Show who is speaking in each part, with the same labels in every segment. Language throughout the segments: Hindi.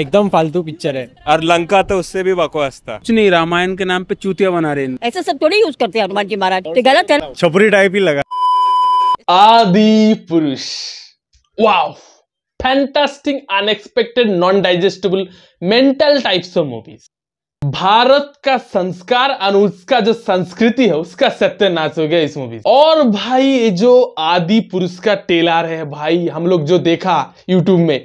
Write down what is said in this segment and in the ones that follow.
Speaker 1: एकदम फालतू पिक्चर है और लंका तो उससे भी बकवास था कुछ नहीं रामायण के नाम पे चूतिया बना रहे ऐसा सब थोड़ी यूज करते हैं हनुमान जी महाराज तो गलत है छपरी टाइप ही लगा Adipurush wow fantastic unexpected non digestible mental types of movies Bharat का संस्कार और उसका जो संस्कृति है उसका सत्यानाश हो गया इस मूवी और भाई ये जो आदि पुरुष का टेलर है भाई हम लोग जो देखा यूट्यूब में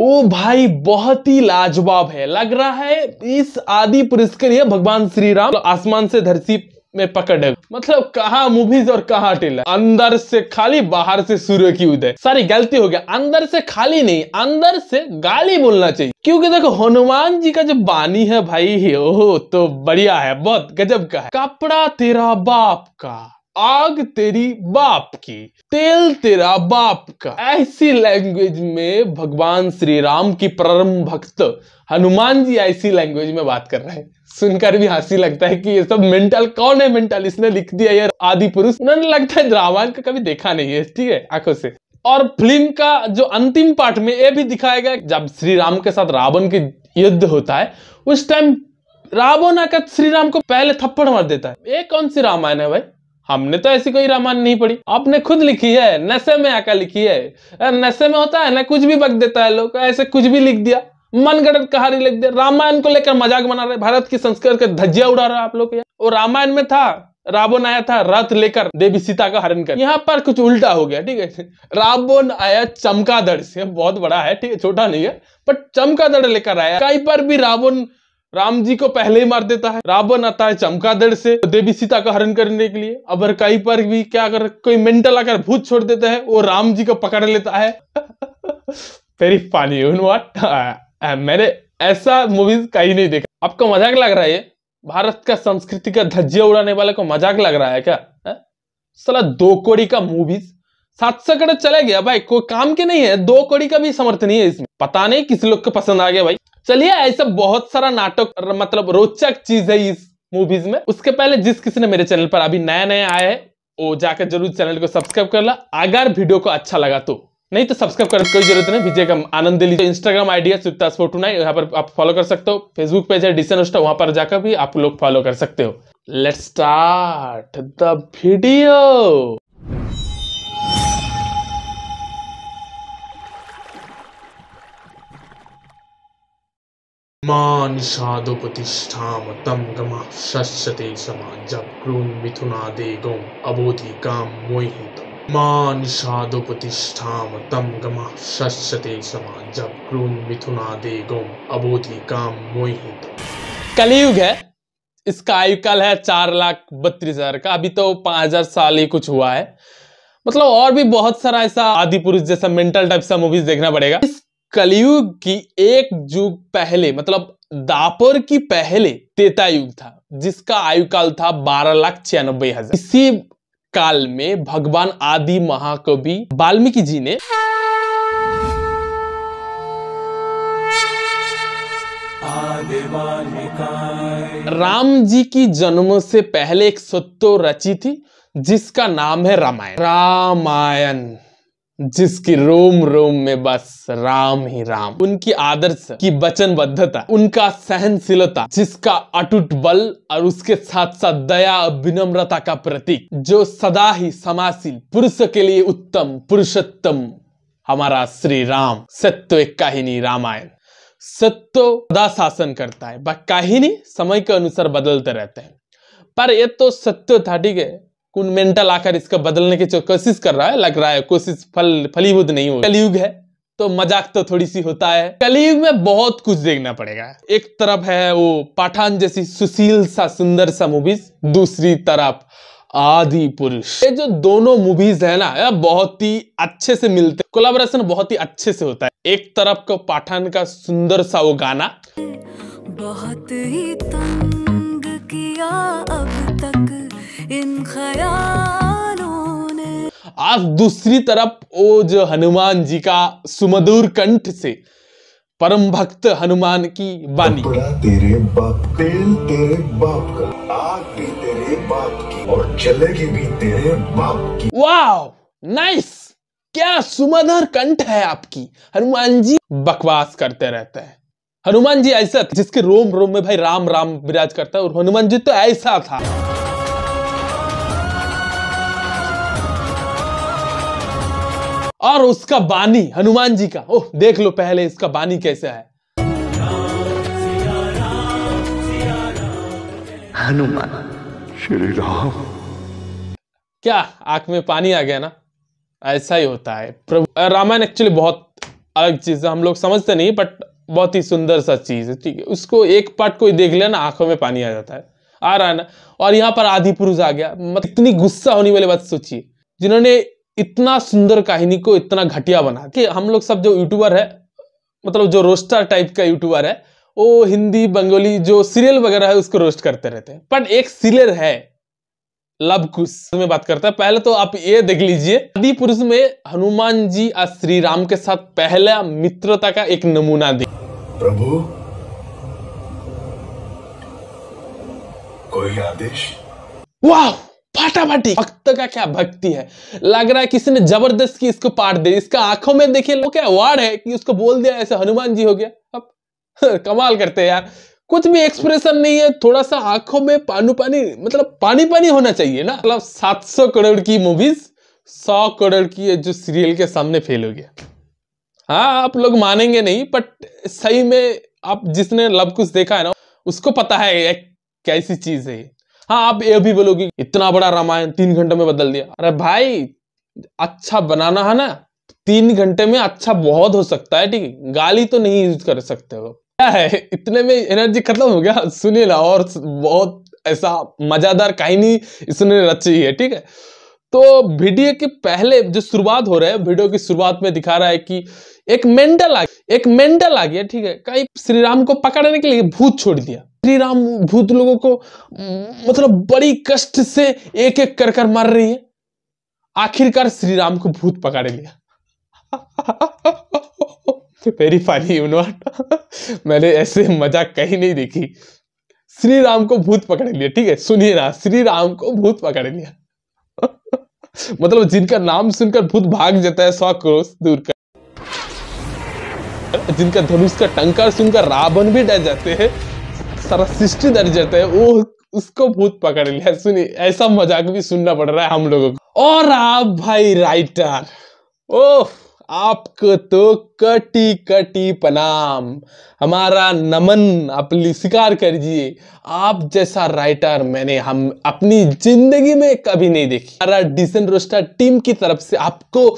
Speaker 1: ओ भाई बहुत ही लाजवाब है लग रहा है इस आदि के लिए भगवान श्री राम आसमान से धरती में पकड़ मतलब कहा मूवीज और कहा टेलर अंदर से खाली बाहर से सूर्य की उदय सारी गलती हो गया अंदर से खाली नहीं अंदर से गाली बोलना चाहिए क्योंकि देखो हनुमान जी का जो बानी है भाई ओ तो बढ़िया है बहुत गजब का है कपड़ा तेरा बाप का आग तेरी बाप की तेल तेरा बाप का ऐसी लैंग्वेज में भगवान श्री राम की परम भक्त हनुमान जी ऐसी लैंग्वेज में बात कर रहे हैं सुनकर भी हंसी लगता है कि ये सब मेंटल कौन है मेंटल इसने लिख दिया यार आदि पुरुष उन्होंने लगता है रामायण का कभी देखा नहीं है ठीक है आंखों से और फिल्म का जो अंतिम पार्ट में ये भी दिखाया गया जब श्री राम के साथ रावण के युद्ध होता है उस टाइम रावण आकर श्री राम को पहले थप्पड़ मार देता है ये कौन सी रामायण है भाई हमने तो ऐसी कोई रामायण नहीं पढ़ी आपने खुद लिखी है नशे में आका लिखी है नशे में होता है ना कुछ भी बक देता है लोग ऐसे कुछ भी लिख दिया मनगढ़ंत कहानी लिख दिया रामायण को लेकर मजाक बना रहे भारत की संस्कृति का धज्जिया उड़ा रहा है आप लोग और रामायण में था रावण आया था रथ लेकर देवी सीता का हरण कर यहाँ पर कुछ उल्टा हो गया ठीक है रावण आया चमकादड़ से बहुत बड़ा है ठीक है छोटा नहीं है पर चमकादड़ लेकर आया कहीं पर भी रावण राम जी को पहले ही मार देता है रावण आता है चमकादड़ से देवी सीता का हरण करने के लिए अबर कहीं पर भी क्या कर कोई मेंटल आकर भूत छोड़ देता है वो राम जी को पकड़ लेता है वेरी फनी यू नो मैंने ऐसा मूवीज कहीं नहीं देखा आपको मजाक लग रहा है भारत का संस्कृति का धज्जिया उड़ाने वाले को मजाक लग रहा है क्या सला दो कोड़ी का मूवीज सात सौ करोड़ चला गया भाई कोई काम के नहीं है दो कौड़ी का भी समर्थ नहीं है इसमें पता नहीं किस लोग को पसंद आ गया भाई चलिए ऐसा बहुत सारा नाटक मतलब रोचक चीज है इस मूवीज में उसके पहले जिस किसी ने मेरे चैनल पर अभी नया नया आया है वो जाकर जरूर चैनल को सब्सक्राइब कर ला अगर वीडियो को अच्छा लगा तो नहीं तो सब्सक्राइब करने की कोई जरूरत नहीं विजय का आनंद लीजिए इंस्टाग्राम आइडिया सुप्तास फोटो नाइन यहाँ पर आप फॉलो कर सकते हो फेसबुक पेज है डिसन वहां पर जाकर भी आप लोग फॉलो कर सकते हो लेट स्टार्ट द वीडियो मान साधुपतिष्ठां तं गमः मिथुना दे मिथुनादेगौम् अबोधि कां मोहितम् मान साधुपतिष्ठां तं गमः शस्यते समाजक्रून् मिथुनादेगौम् अबोधि काम मोहितम् कलयुग है इसका आयु काल है चार लाख बत्तीस हजार का अभी तो पांच हजार साल ही कुछ हुआ है मतलब और भी बहुत सारा ऐसा आदि पुरुष जैसा मेंटल टाइप सा मूवीज देखना पड़ेगा इस कलयुग की एक युग पहले मतलब दापर की पहले तेता युग था जिसका आयु काल था बारह लाख छियानबे हजार इसी काल में भगवान आदि महाकवि वाल्मीकि जी ने राम जी की जन्म से पहले एक सत्तो रची थी जिसका नाम है रामायण रामायण जिसकी रोम रोम में बस राम ही राम उनकी आदर्श की वचनबद्धता उनका सहनशीलता जिसका अटूट बल और उसके साथ साथ दया और विनम्रता का प्रतीक जो सदा ही समाशील पुरुष के लिए उत्तम पुरुषोत्तम हमारा श्री राम सत्य एक काहिनी रामायण सत्य सदा शासन करता है कहिनी समय के अनुसार बदलते रहते हैं पर ये तो सत्य था ठीक है कुंडमेंटल आकर इसको बदलने की कोशिश कर रहा है लग रहा है कोशिश फल फलीभूत नहीं हो कलयुग है तो मजाक तो थोड़ी सी होता है कलयुग में बहुत कुछ देखना पड़ेगा एक तरफ है वो पाठान जैसी सुशील सा सुंदर सा मूवीज दूसरी तरफ आदि पुरुष ये जो दोनों मूवीज है ना बहुत ही अच्छे से मिलते कोलाबोरेशन बहुत ही अच्छे से होता है एक तरफ को पाठान का सुंदर सा वो गाना बहुत ही तंग किया अब तक इन ख्यालों ने आज दूसरी तरफ वो जो हनुमान जी का सुमधुर कंठ से परम भक्त हनुमान की बानी तेरे बाप तेल तेरे बाप का आग भी तेरे बाप की और चलेगी भी तेरे बाप की वाओ नाइस क्या सुमधुर कंठ है आपकी हनुमान जी बकवास करते रहते हैं हनुमान जी ऐसा जिसके रोम रोम में भाई राम राम विराज करता है और हनुमान जी तो ऐसा था और उसका बानी हनुमान जी का ओह देख लो पहले इसका बानी कैसा है हनुमान श्री राम क्या आंख में पानी आ गया ना ऐसा ही होता है प्रभु रामायण एक्चुअली बहुत अलग चीज है हम लोग समझते नहीं बट बहुत ही सुंदर सा चीज है ठीक है उसको एक पार्ट को देख लिया ना आंखों में पानी आ जाता है आ रहा है ना और यहाँ पर आदि पुरुष आ गया मतलब इतनी गुस्सा होने वाली बात सोचिए जिन्होंने इतना सुंदर कहानी को इतना घटिया बना कि हम लोग सब जो यूट्यूबर है मतलब जो रोस्टर टाइप का यूट्यूबर है वो हिंदी बंगाली जो सीरियल वगैरह है उसको रोस्ट करते रहते हैं पर एक सीरियल है लव कुश में बात करता है पहले तो आप ये देख लीजिए आदि पुरुष में हनुमान जी और श्री राम के साथ पहला मित्रता का एक नमूना दी प्रभु कोई आदेश वाह फाटाफाटी भक्त का क्या भक्ति है लग रहा है किसी ने जबरदस्त की इसको पाट दे इसका आंखों में देखे वो क्या वार्ड है कि उसको बोल दिया ऐसे हनुमान जी हो गया अब कमाल करते हैं यार कुछ भी एक्सप्रेशन नहीं है थोड़ा सा आंखों में पानू पानी मतलब पानी पानी होना चाहिए ना मतलब 700 करोड़ की मूवीज 100 करोड़ की जो सीरियल के सामने फेल हो गया हाँ आप लोग मानेंगे नहीं बट सही में आप जिसने लव कुछ देखा है ना उसको पता है एक कैसी चीज है हाँ आप ये भी बोलोगे इतना बड़ा रामायण तीन घंटे में बदल दिया अरे भाई अच्छा बनाना है ना तीन घंटे में अच्छा बहुत हो सकता है ठीक है गाली तो नहीं यूज कर सकते हो क्या है इतने में एनर्जी खत्म हो गया सुनिए ना और बहुत ऐसा मजादार कहानी इसने रची है ठीक है तो वीडियो के पहले जो शुरुआत हो रहा है वीडियो की शुरुआत में दिखा रहा है कि एक मेंडल आ एक मेंडल आ गया ठीक है कहीं श्री राम को पकड़ने के लिए भूत छोड़ दिया श्री राम भूत लोगों को मतलब बड़ी कष्ट से एक एक कर कर मार रही है आखिरकार श्री राम को भूत पकड़ लिया वेरी फनी यू नो मैंने ऐसे मजाक कहीं नहीं देखी श्री राम को भूत पकड़ लिया ठीक है सुनिए ना श्री राम को भूत पकड़ लिया मतलब जिनका नाम सुनकर भूत भाग जाता है सौ क्रोश दूर कर जिनका धनुष का टंकार सुनकर रावण भी डर जाते हैं सारा सिस्टी दर्जत है वो उसको भूत पकड़ लिया सुनी ऐसा मजाक भी सुनना पड़ रहा है हम लोगों को और आप भाई राइटर ओह आपको तो कटी कटी पनाम हमारा नमन आप स्वीकार कर दिए आप जैसा राइटर मैंने हम अपनी जिंदगी में कभी नहीं देखी हमारा डिसन रोस्टर टीम की तरफ से आपको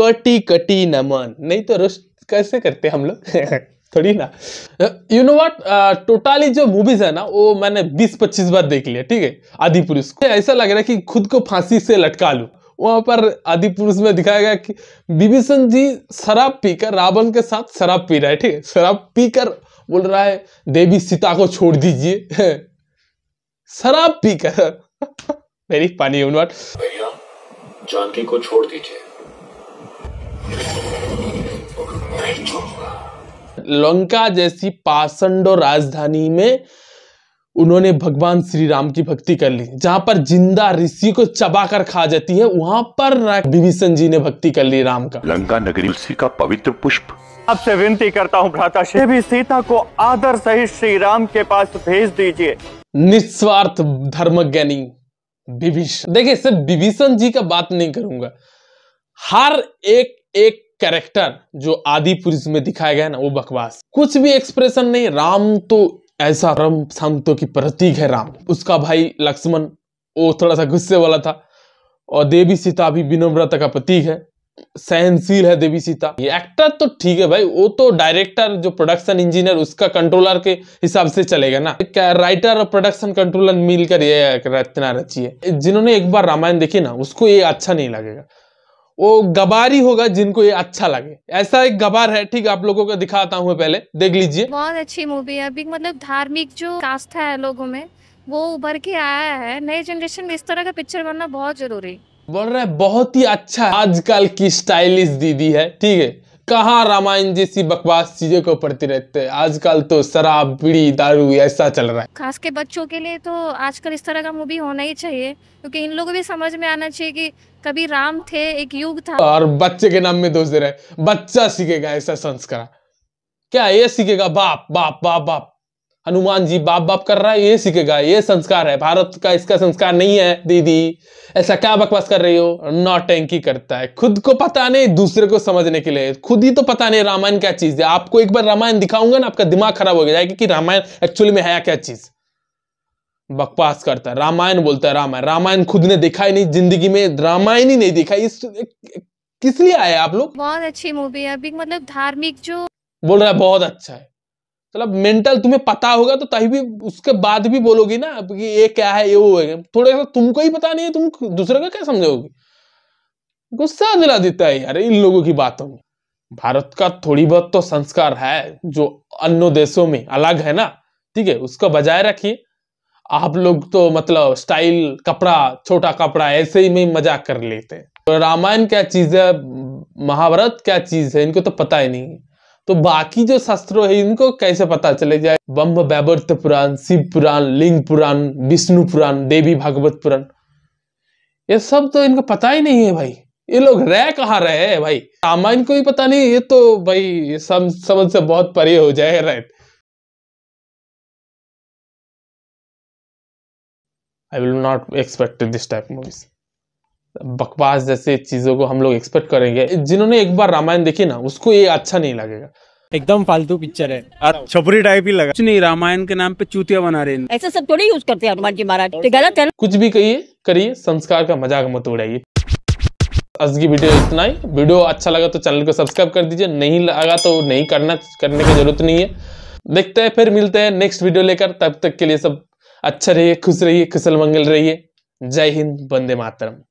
Speaker 1: कटी कटी नमन नहीं तो रोस्ट कैसे करते हम लोग थोड़ी ना यू नो वॉट टोटली जो मूवीज है ना वो मैंने 20-25 बार देख लिया ठीक है आदि पुरुष ऐसा लग रहा है कि खुद को फांसी से लटका लू वहां पर आदि पुरुष में दिखाया गया कि विभीषण जी शराब पीकर रावण के साथ शराब पी रहा है ठीक है शराब पीकर बोल रहा है देवी सीता को छोड़ दीजिए शराब पीकर वेरी पानी जानकी को छोड़ दीजिए लंका जैसी पाषंडो राजधानी में उन्होंने भगवान श्री राम की भक्ति कर ली जहां पर जिंदा ऋषि को चबाकर खा जाती है वहां पर विभीषण जी ने भक्ति कर ली राम का लंका नगरी ऋषि का पवित्र पुष्प आपसे विनती करता हूँ भ्राता श्री सीता को आदर सहित श्री राम के पास भेज दीजिए निस्वार्थ धर्म ज्ञानी विभीषण देखिए सिर्फ विभीषण जी का बात नहीं करूंगा हर एक एक कैरेक्टर जो आदि पुरुष में दिखाया गया ना वो बकवास कुछ भी एक्सप्रेशन नहीं राम तो ऐसा रम संतों की प्रतीक है राम उसका भाई लक्ष्मण वो थोड़ा सा गुस्से वाला था और देवी सीता भी विनम्रता का प्रतीक है सहनशील है देवी सीता ये एक्टर तो ठीक है भाई वो तो डायरेक्टर जो प्रोडक्शन इंजीनियर उसका कंट्रोलर के हिसाब से चलेगा ना राइटर और प्रोडक्शन कंट्रोलर मिलकर ये रचना रची है जिन्होंने एक बार रामायण देखी ना उसको ये अच्छा नहीं लगेगा वो गबार ही होगा जिनको ये अच्छा लगे ऐसा एक गबार है ठीक आप लोगों को दिखाता हूँ पहले देख लीजिए बहुत अच्छी मूवी है अभी मतलब धार्मिक जो आस्था है लोगों में वो उभर के आया है नए जनरेशन में इस तरह का पिक्चर बनना बहुत जरूरी बोल रहा है बहुत ही अच्छा आजकल की स्टाइलिश दीदी है ठीक है कहाँ रामायण जैसी बकवास चीजों को पढ़ते रहते हैं आजकल तो शराब बीड़ी दारू ऐसा चल रहा है खास के बच्चों के लिए तो आजकल इस तरह का मूवी होना ही चाहिए क्योंकि इन लोगों को भी समझ में आना चाहिए कि कभी राम थे एक युग था और बच्चे के नाम में दोष दे रहे बच्चा सीखेगा ऐसा संस्कार क्या ये सीखेगा बाप बाप बाप बाप हनुमान जी बाप बाप कर रहा है ये सीखेगा ये संस्कार है भारत का इसका संस्कार नहीं है दीदी ऐसा क्या बकवास कर रही हो नौटंकी करता है खुद को पता नहीं दूसरे को समझने के लिए खुद ही तो पता नहीं रामायण क्या चीज है आपको एक बार रामायण दिखाऊंगा ना आपका दिमाग खराब हो जाएगा कि रामायण एक्चुअली में है क्या चीज बकवास करता है रामायण बोलता है रामायण रामायण खुद ने देखा ही नहीं जिंदगी में रामायण ही नहीं देखा इस किस लिए आए आप लोग बहुत अच्छी मूवी है अभी मतलब धार्मिक जो बोल रहा है बहुत अच्छा है मतलब तो मेंटल तुम्हें पता होगा तो तभी भी उसके बाद भी बोलोगी ना कि ये क्या है ये वो है थोड़ा सा तुमको ही पता नहीं है तुम दूसरे का क्या समझोगी गुस्सा दिला देता है यार इन लोगों की बातों में भारत का थोड़ी बहुत तो संस्कार है जो अन्य देशों में अलग है ना ठीक है उसको बजाय रखिए आप लोग तो मतलब स्टाइल कपड़ा छोटा कपड़ा ऐसे ही में मजाक कर लेते हैं तो रामायण क्या चीज है महाभारत क्या चीज है इनको तो पता ही नहीं तो बाकी जो शास्त्रों है इनको कैसे पता चले जाए बम्ब वैवर्त पुराण शिव पुराण लिंग पुराण विष्णु पुराण देवी भागवत पुराण ये सब तो इनको पता ही नहीं है भाई ये लोग रह कहाँ रहे हैं भाई रामायण को ही पता नहीं ये तो भाई सम, समझ से बहुत परे हो जाए right I will not expect this type of movies. बकवास जैसे चीज़ों को हम लोग एक्सपेक्ट करेंगे जिन्होंने एक बार रामायण देखी ना उसको ये अच्छा नहीं लगेगा एकदम फालतू पिक्चर है छपरी टाइप ही लगा कुछ नहीं रामायण के नाम पे चूतिया बना रहे हैं ऐसा सब थोड़ी यूज करते हैं हनुमान जी महाराज गलत है कुछ भी कहिए करिए संस्कार का मजाक मत उड़ाइए आज की वीडियो इतना ही वीडियो अच्छा लगा तो चैनल को सब्सक्राइब कर दीजिए नहीं लगा तो नहीं करना करने की जरूरत नहीं है देखते हैं फिर मिलते हैं नेक्स्ट वीडियो लेकर तब तक के लिए सब अच्छा रहिए खुश रहिए खुशल मंगल रहिए जय हिंद वंदे मातरम